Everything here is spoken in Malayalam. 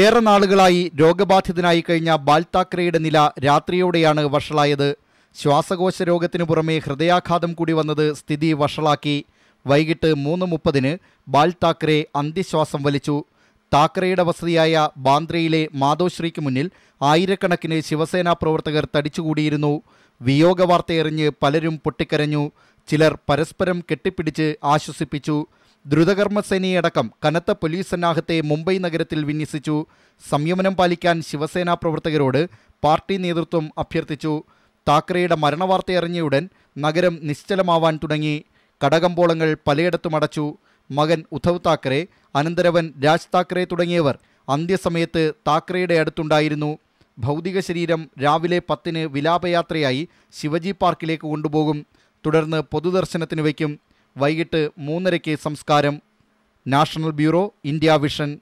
ഏറെ നാളുകളായി രോഗബാധിതനായി കഴിഞ്ഞ ബാൽ താക്കറെയുടെ നില രാത്രിയോടെയാണ് വഷളായത് ശ്വാസകോശ രോഗത്തിനു പുറമെ ഹൃദയാഘാതം കൂടി വന്നത് സ്ഥിതി വഷളാക്കി വൈകിട്ട് മൂന്ന് മുപ്പതിന് ബാൽ താക്കറെ അന്ത്യശ്വാസം വലിച്ചു താക്കറയുടെ വസതിയായ ബാന്ദ്രയിലെ മാധോശ്രീക്ക് മുന്നിൽ ആയിരക്കണക്കിന് ശിവസേനാ പ്രവർത്തകർ തടിച്ചുകൂടിയിരുന്നു വിയോഗ വാർത്തയെറിഞ്ഞ് പലരും പൊട്ടിക്കരഞ്ഞു ചിലർ പരസ്പരം കെട്ടിപ്പിടിച്ച് ആശ്വസിപ്പിച്ചു ദ്രുതകർമ്മസേനയടക്കം കനത്ത പോലീസ് സന്നാഹത്തെ മുംബൈ നഗരത്തിൽ വിന്യസിച്ചു സംയമനം പാലിക്കാൻ ശിവസേന പ്രവർത്തകരോട് പാർട്ടി നേതൃത്വം അഭ്യർത്ഥിച്ചു താക്കറെയുടെ മരണവാർത്തയറിഞ്ഞയുടൻ നഗരം നിശ്ചലമാവാൻ തുടങ്ങി കടകമ്പോളങ്ങൾ പലയിടത്തും അടച്ചു മകൻ ഉദ്ധവ് താക്കറെ അനന്തരവൻ രാജ് താക്കറെ തുടങ്ങിയവർ അന്ത്യസമയത്ത് താക്കറെയുടെ അടുത്തുണ്ടായിരുന്നു ഭൗതിക ശരീരം രാവിലെ പത്തിന് വിലാപയാത്രയായി ശിവജി പാർക്കിലേക്ക് കൊണ്ടുപോകും തുടർന്ന് പൊതുദർശനത്തിന് വയ്ക്കും വൈകിട്ട് മൂന്നരയ്ക്ക് സംസ്കാരം നാഷണൽ ബ്യൂറോ ഇന്ത്യ വിഷൻ